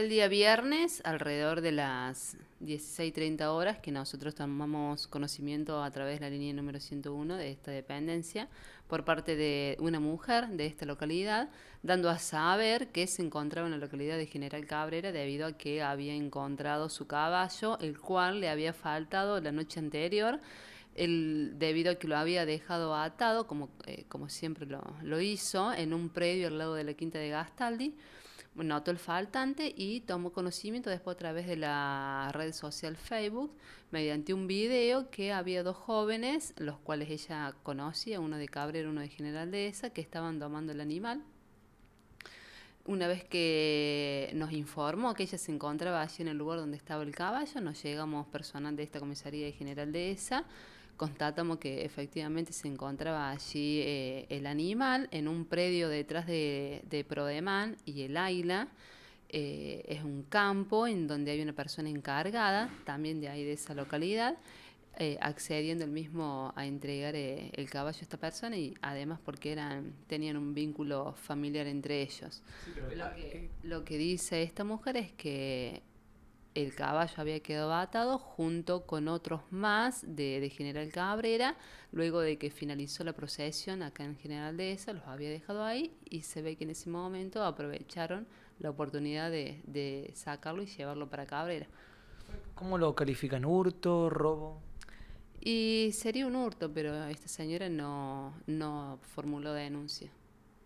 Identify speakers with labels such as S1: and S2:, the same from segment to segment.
S1: El día viernes, alrededor de las 16.30 horas, que nosotros tomamos conocimiento a través de la línea número 101 de esta dependencia por parte de una mujer de esta localidad, dando a saber que se encontraba en la localidad de General Cabrera debido a que había encontrado su caballo, el cual le había faltado la noche anterior. El, debido a que lo había dejado atado, como, eh, como siempre lo, lo hizo, en un predio al lado de la quinta de Gastaldi noto el faltante y tomo conocimiento después a través de la red social Facebook mediante un video que había dos jóvenes, los cuales ella conocía, uno de Cabrera, uno de General Esa que estaban domando el animal. Una vez que nos informó que ella se encontraba allí en el lugar donde estaba el caballo, nos llegamos personal de esta comisaría de General Dehesa, constatamos que efectivamente se encontraba allí eh, el animal en un predio detrás de, Prodemán y el Aila eh, es un campo en donde hay una persona encargada, también de ahí de esa localidad, eh, accediendo el mismo a entregar el caballo a esta persona y además porque eran tenían un vínculo familiar entre ellos. lo, que, dice esta mujer es que el caballo había quedado atado junto con otros más de, General Cabrera, luego de que finalizó la procesión acá en General de Esa, los había dejado ahí y se ve que en ese momento aprovecharon la oportunidad de, sacarlo y llevarlo para Cabrera. ¿Cómo lo califican? ¿Hurto? ¿Robo? Y sería un hurto, pero esta señora no, no formuló denuncia.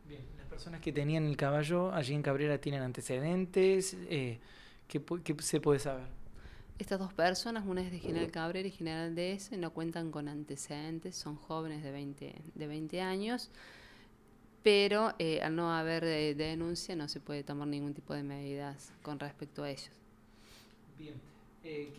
S1: Bien, las personas que tenían el caballo allí en Cabrera tienen antecedentes. Eh, ¿Qué, se puede saber? Estas dos personas, una es de General Cabrera y General DS, no cuentan con antecedentes, son jóvenes de 20, de 20 años, pero eh, al no haber eh, denuncia no se puede tomar ningún tipo de medidas con respecto a ellos. Bien. Eh,